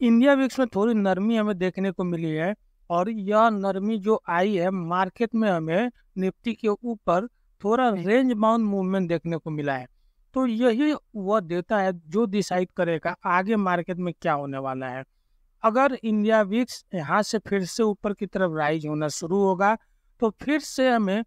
India VIX में थोड़ी नरमी हमें देखने को मिली है और यह नरमी जो आई है मार्केट में हमें निफ्टी के ऊपर थोड़ा रेंज बाउंड मूवमेंट देखने को मिला है तो यही वह देता है जो डिसाइड करेगा आगे मार्केट में क्या होने वाला है अगर इंडिया विक्स यहाँ से फिर से ऊपर की तरफ राइज होना शुरू होगा तो फिर से हमें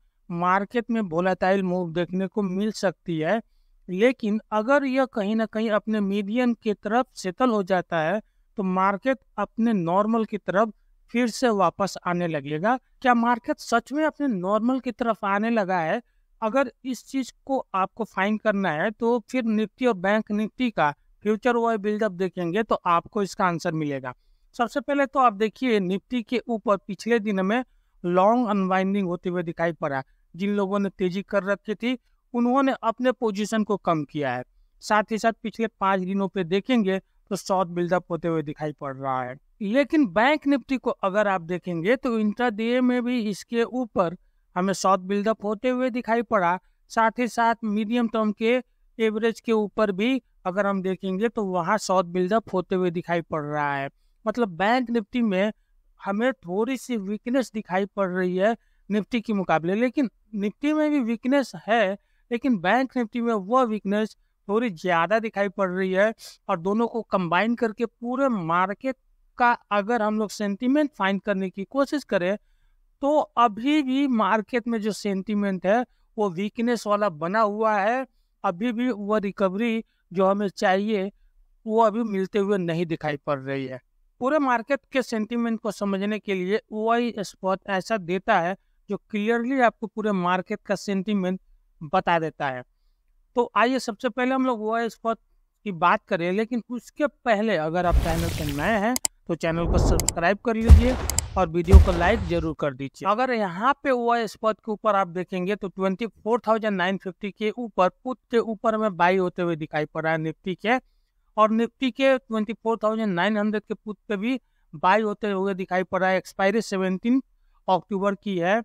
मार्केट में बोलाटाइल मूव देखने को मिल सकती है लेकिन अगर यह कहीं ना कहीं अपने मीडियम की तरफ सेटल हो जाता है तो मार्केट अपने नॉर्मल की तरफ फिर से वापस आने लगेगा क्या मार्केट सच में अपने नॉर्मल की तरफ आने लगा है अगर इस चीज को आपको फाइन करना है तो फिर निफ्टी और बैंक निफ्टी का फ्यूचर वाई बिल्डअप देखेंगे तो आपको इसका आंसर मिलेगा सबसे पहले तो आप देखिए निफ्टी के ऊपर पिछले दिन में लॉन्ग अनवाइंडिंग होते हुए दिखाई पड़ा जिन लोगों ने तेजी कर रखी थी उन्होंने अपने पोजीशन को कम किया है साथ ही साथ पिछले पांच दिनों पे देखेंगे तो शॉर्ट बिल्डअप होते हुए दिखाई पड़ रहा है लेकिन बैंक निफ्टी को अगर आप देखेंगे तो इंट्राडे में भी इसके ऊपर हमें शॉर्ट बिल्डअप होते हुए दिखाई पड़ा साथ ही साथ मीडियम टर्म के एवरेज के ऊपर भी अगर हम देखेंगे तो वहाँ शॉर्ट बिल्डअप होते हुए दिखाई पड़ रहा है मतलब बैंक निफ्टी में हमें थोड़ी सी वीकनेस दिखाई पड़ रही है निफ्टी के मुकाबले लेकिन निफ्टी में भी वीकनेस है लेकिन बैंक निफ्टी में वह वीकनेस थोड़ी ज़्यादा दिखाई पड़ रही है और दोनों को कंबाइन करके पूरे मार्केट का अगर हम लोग सेंटीमेंट फाइंड करने की कोशिश करें तो अभी भी मार्केट में जो सेंटीमेंट है वो वीकनेस वाला बना हुआ है अभी भी वह रिकवरी जो हमें चाहिए वो अभी मिलते हुए नहीं दिखाई पड़ रही है पूरे मार्केट के सेंटीमेंट को समझने के लिए वही स्पॉट ऐसा देता है जो क्लियरली आपको पूरे मार्केट का सेंटीमेंट बता देता है तो आइए सबसे पहले हम लोग वॉइस कॉल की बात करें लेकिन उसके पहले अगर आप चैनल पर नए हैं तो चैनल को सब्सक्राइब कर लीजिए और वीडियो को लाइक जरूर कर दीजिए अगर यहाँ पे वॉइस पद के ऊपर आप देखेंगे तो 24,950 के ऊपर पुट के ऊपर में बाई होते हुए दिखाई पड़ रहा है निफ्टी के और निफ्टी के 24,900 के पुट पे भी बाई होते हुए दिखाई पड़ रहा है एक्सपायरी सेवनटीन अक्टूबर की है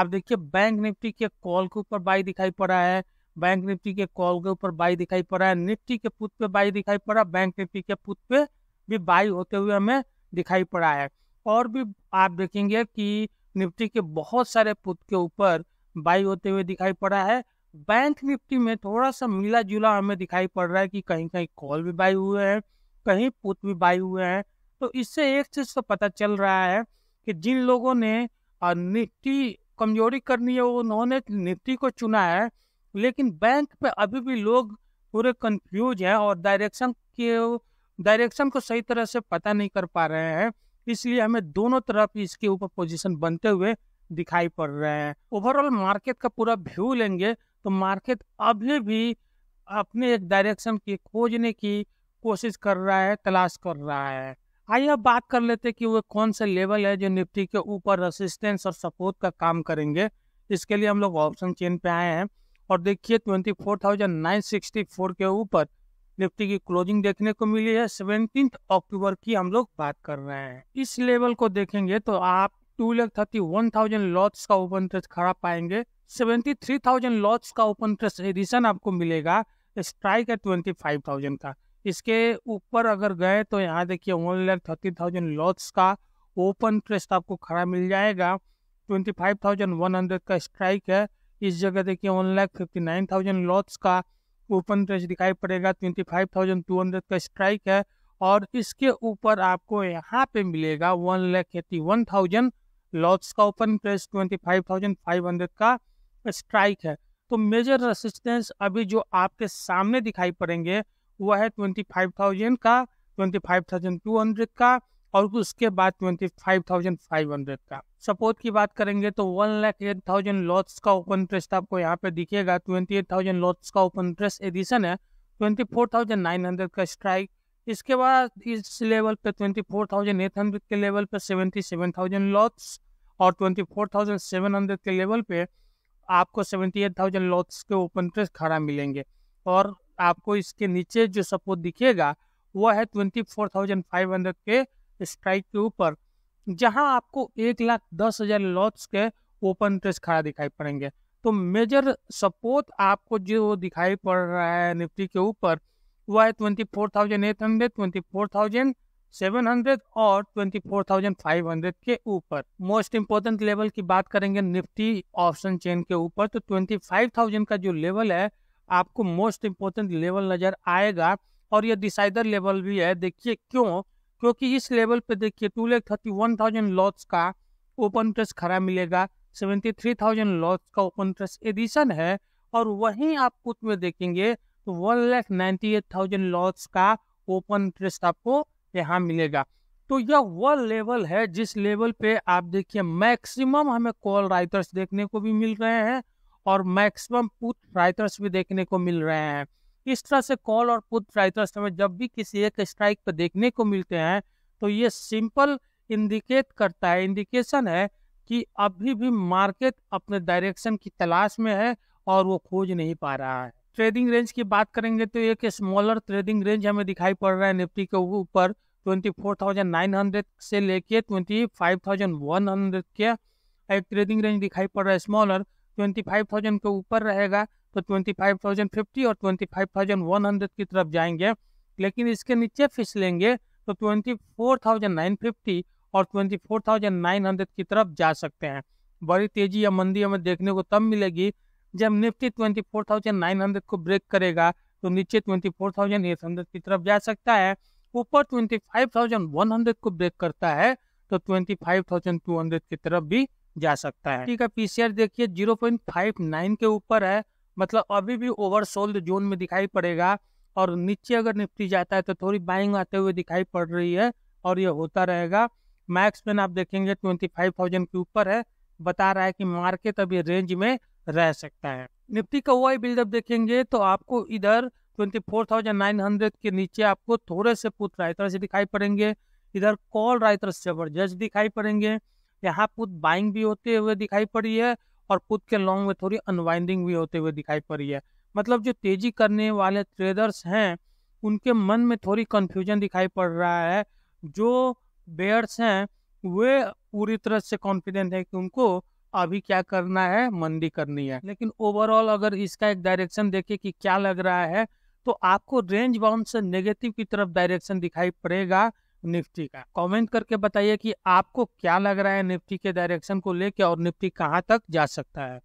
आप देखिए बैंक निफ्टी के कॉल के ऊपर बाई दिखाई पड़ रहा है बैंक निफ्टी के कॉल के ऊपर बाई दिखाई पड़ रहा है निफ्टी के पुत पे बाई दिखाई पड़ा बैंक निफ्टी के पुत पे भी बाई होते हुए हमें दिखाई पड़ा है और भी आप देखेंगे कि निफ्टी के बहुत सारे पुत के ऊपर बाई होते हुए दिखाई पड़ा है बैंक निफ्टी में थोड़ा सा मिला जुला हमें दिखाई पड़ रहा है कि कहीं कहीं कॉल भी बाई हुए हैं कहीं पुत भी बाई हुए हैं तो इससे एक चीज तो पता चल रहा है कि जिन लोगों ने निफ्टी कमजोरी करनी है उन्होंने निफ्टी को चुना है लेकिन बैंक पे अभी भी लोग पूरे कंफ्यूज हैं और डायरेक्शन के डायरेक्शन को सही तरह से पता नहीं कर पा रहे हैं इसलिए हमें दोनों तरफ इसके ऊपर पोजीशन बनते हुए दिखाई पड़ रहे हैं ओवरऑल मार्केट का पूरा व्यू लेंगे तो मार्केट अभी भी अपने एक डायरेक्शन की खोजने की कोशिश कर रहा है तलाश कर रहा है आइए अब बात कर लेते कि वो कौन सा लेवल है जो निफ्टी के ऊपर रेसिस्टेंस और सपोर्ट का काम करेंगे इसके लिए हम लोग ऑप्शन चेन पे आए हैं और देखिए 24,964 के ऊपर निफ्टी की क्लोजिंग देखने को मिली है सेवनटीन अक्टूबर की हम लोग बात कर रहे हैं इस लेवल को देखेंगे तो आप two lakh thirty one thousand lots का ओपन ट्रेस खड़ा पाएंगे सेवेंटी थ्री थाउजेंड लॉट्स का ओपन ट्रेस एडिशन आपको मिलेगा स्ट्राइक है ट्वेंटी फाइव थाउजेंड का इसके ऊपर अगर गए तो यहाँ देखिए one lakh thirty thousand lots का ओपन ट्रेस्ट आपको खड़ा मिल जाएगा twenty five thousand one hundred का स्ट्राइक है इस जगह देखिए one lakh fifty nine thousand lots का ओपन प्रेस दिखाई पड़ेगा twenty five thousand two hundred का स्ट्राइक है और इसके ऊपर आपको यहाँ पे मिलेगा one lakh eighty one thousand lots का ओपन प्रेस twenty five thousand five hundred का स्ट्राइक है तो मेजर रेसिस्टेंस अभी जो आपके सामने दिखाई पड़ेंगे वह है ट्वेंटी फाइव थाउजेंड का twenty five thousand two hundred का और उसके बाद twenty five thousand five hundred का सपोर्ट की बात करेंगे तो one lakh eight thousand lots का ओपन इंटरेस्ट आपको यहाँ पे दिखेगा ट्वेंटी एट थाउजेंड लॉट्स का ओपन इंटरेस्ट एडिशन है twenty four thousand nine hundred का स्ट्राइक इसके बाद इस लेवल पे twenty four thousand eight hundred के लेवल पे सेवेंटी सेवन थाउजेंड लॉट्स और twenty four thousand seven hundred के लेवल पे आपको सेवेंटी एट थाउजेंड लॉट्स के ओपन इंटरेस्ट खड़ा मिलेंगे और आपको इसके नीचे जो सपोर्ट दिखेगा वह है twenty four thousand five hundred के स्ट्राइक के ऊपर जहां आपको एक लाख दस हजार लॉट्स के ओपन इंटरेस्ट खड़ा दिखाई पड़ेंगे तो मेजर सपोर्ट आपको जो दिखाई पड़ रहा है निफ्टी के ऊपर वह है twenty four thousand eight hundred twenty four thousand seven hundred और twenty four thousand five hundred के ऊपर मोस्ट इम्पोर्टेंट लेवल की बात करेंगे निफ्टी ऑप्शन चेन के ऊपर तो ट्वेंटी फाइव थाउजेंड का जो लेवल है आपको मोस्ट इम्पोर्टेंट लेवल नजर आएगा और यह डिसाइडर लेवल भी है देखिए क्यों क्योंकि इस लेवल पे देखिए two lakh thirty one thousand lots का ओपन इंटरेस्ट खड़ा मिलेगा सेवेंटी थ्री थाउजेंड लॉट्स का ओपन इंटरेस्ट एडिशन है और वहीं आप कुछ में देखेंगे तो one lakh ninety eight thousand lots का ओपन इंटरेस्ट आपको यहाँ मिलेगा तो यह वह लेवल है जिस लेवल पे आप देखिए मैक्सिमम हमें कॉल राइटर्स देखने को भी मिल रहे हैं और मैक्सिमम पुट राइटर्स भी देखने को मिल रहे हैं इस तरह से कॉल और पुत ट्राइथस हमें जब भी किसी एक स्ट्राइक पर देखने को मिलते हैं तो ये सिंपल इंडिकेट करता है इंडिकेशन है कि अभी भी मार्केट अपने डायरेक्शन की तलाश में है और वो खोज नहीं पा रहा है ट्रेडिंग रेंज की बात करेंगे तो एक स्मॉलर ट्रेडिंग रेंज हमें दिखाई पड़ रहा है निफ्टी के ऊपर 24,900 से लेके 25,100 के एक ट्रेडिंग रेंज दिखाई पड़ रहा है स्मॉलर 25,000 के ऊपर रहेगा तो ट्वेंटी फाइव थाउजेंड फिफ्टी और twenty five thousand one hundred की तरफ जाएंगे लेकिन इसके नीचे फिस लेंगे तो twenty four thousand nine fifty और twenty four thousand nine hundred की तरफ जा सकते हैं बड़ी तेजी या मंदी हमें देखने को तब मिलेगी जब Nifty twenty four thousand nine hundred को ब्रेक करेगा तो नीचे twenty four thousand eight hundred की तरफ जा सकता है ऊपर twenty five thousand one hundred को ब्रेक करता है तो twenty five thousand two hundred की तरफ भी जा सकता है ठीक है पीसीआर देखिए जीरो पॉइंट फाइव नाइन के ऊपर है मतलब अभी भी ओवरसोल्ड जोन में दिखाई पड़ेगा और नीचे अगर निफ्टी जाता है तो थोड़ी बाइंग आते हुए दिखाई पड़ रही है और ये होता रहेगा मैक्स पेन आप देखेंगे ट्वेंटी फाइव थाउजेंड के ऊपर है बता रहा है कि मार्केट अभी रेंज में रह सकता है निफ्टी का वाई बिल्डअप देखेंगे तो आपको इधर twenty four thousand nine hundred के नीचे आपको थोड़े से पुत राइटर से दिखाई पड़ेंगे इधर कॉल राइटर जबरदस्त दिखाई पड़ेंगे यहाँ पुत बाइंग भी होते हुए दिखाई पड़ी है और पुत के लॉन्ग में थोड़ी अनवाइंडिंग भी होते हुए दिखाई पड़ी है मतलब जो तेजी करने वाले ट्रेडर्स हैं उनके मन में थोड़ी कन्फ्यूजन दिखाई पड़ रहा है जो बेयर्स हैं वे पूरी तरह से कॉन्फिडेंट है कि उनको अभी क्या करना है मंदी करनी है लेकिन ओवरऑल अगर इसका एक डायरेक्शन देखे कि क्या लग रहा है तो आपको रेंज बाउंड से नेगेटिव की तरफ डायरेक्शन दिखाई पड़ेगा निफ्टी का कमेंट करके बताइए कि आपको क्या लग रहा है निफ्टी के डायरेक्शन को लेके और निफ्टी कहाँ तक जा सकता है